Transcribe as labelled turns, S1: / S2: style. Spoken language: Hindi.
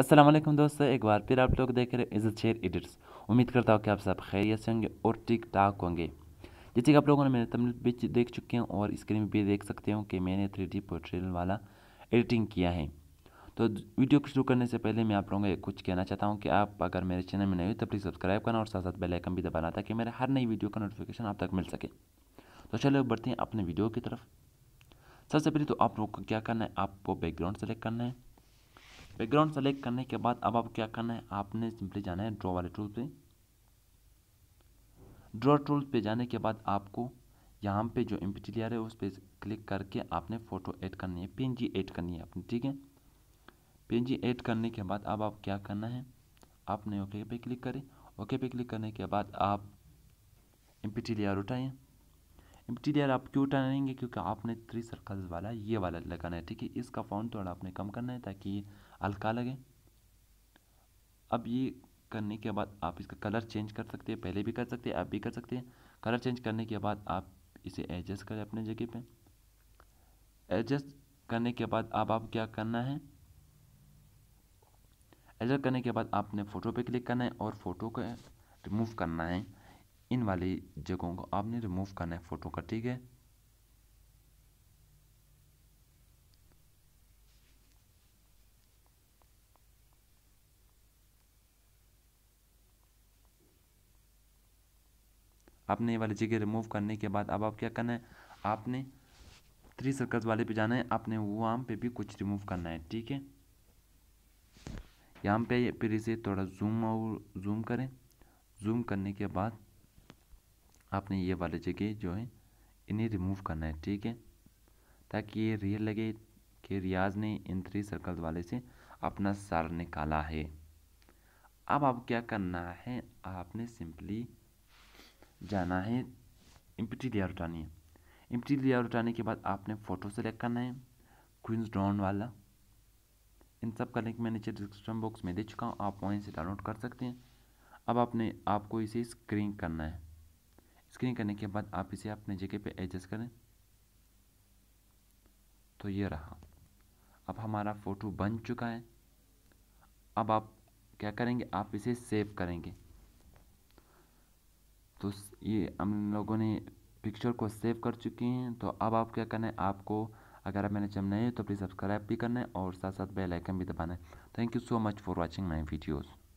S1: असलम दोस्तों एक बार फिर आप लोग देख रहे हैं इज़्ज़त शेयर एडिट्स उम्मीद करता हूँ कि आप सब खैरियत से होंगे और टिक टाक होंगे जैसे कि आप लोगों ने मेरे तमिल भी देख चुके हैं और स्क्रीन भी देख सकते हो कि मैंने थ्री डी पोर्ट्रेल वाला एडिटिंग किया है तो वीडियो को शुरू करने से पहले मैं आप लोगों को कुछ कहना चाहता हूँ कि आप अगर मेरे चैनल में नहीं हो तो प्लीज़ सब्सक्राइब करना और साथ साथ बेलाइकन भी दबाना ताकि मेरे हर नई वीडियो का नोटिफिकेशन आप तक मिल सके तो चलो बढ़ते हैं अपने वीडियो की तरफ सबसे पहले तो आप लोग को क्या करना है आपको बैकग्राउंड सेलेक्ट करना है बैकग्राउंड सेलेक्ट करने के बाद अब आप क्या करना है आपने सिंपली जाना है ड्रॉ वाले टूल पे ड्रॉ टूल पे जाने के बाद आपको यहाँ पे जो एम लेयर है उस पर क्लिक करके आपने फ़ोटो ऐड करनी है पी ऐड करनी है आपने ठीक है पी ऐड करने के बाद अब आप क्या करना है आपने ओके पे क्लिक करें ओके पे क्लिक करने के बाद आप एम लेयर उठाएँ एम्प्टी आप क्यों टालेंगे क्योंकि आपने थ्री सर्कल्स वाला ये वाला लगाना है ठीक है इसका फाउंड थोड़ा आपने कम करना है ताकि ये हल्का लगे अब ये करने के बाद आप इसका कलर चेंज कर सकते हैं पहले भी कर सकते हैं आप भी कर सकते हैं कलर चेंज करने के बाद आप इसे एडजस्ट करें अपने जगह पे एडजस्ट करने के बाद अब आप क्या करना है एडजस्ट करने के बाद आपने फ़ोटो पे क्लिक करना है और फ़ोटो को रिमूव करना है इन वाली जगहों को आपने रिमूव करना है फ़ोटो का ठीक है आपने ये वाली जगह रिमूव करने के बाद अब आप क्या करना है आपने थ्री सर्कल्स वाले पे जाना है आपने वो आम पे भी कुछ रिमूव करना है ठीक है यहाँ पे फिर इसे थोड़ा जूम और जूम करें जूम करने के बाद आपने ये वाली जगह जो है इन्हें रिमूव करना है ठीक है ताकि ये रियल लगे कि रियाज ने इन थ्री सर्कल वाले से अपना सर निकाला है अब आप क्या करना है आपने सिंपली जाना है इम्पटी लेयर उठानी है इम्पटी लेयर उठाने के बाद आपने फ़ोटो सेलेक्ट करना है क्विंस ड्रॉन वाला इन सब का लिंक मैं नीचे डिस्क्रिप्शन बॉक्स में दे चुका हूँ आप वहीं से डाउनलोड कर सकते हैं अब आपने आपको इसे स्क्रीन करना है स्क्रीन करने के बाद आप इसे अपने जगह पे एडजस्ट करें तो ये रहा अब हमारा फ़ोटो बन चुका है अब आप क्या करेंगे आप इसे सेव करेंगे तो ये हम लोगों ने पिक्चर को सेव कर चुके हैं तो अब आप क्या करना है आपको अगर आप मैंने चमना है तो प्लीज़ सब्सक्राइब भी करना है और साथ साथ बेल आइकन भी दबाना है thank you so much for watching my videos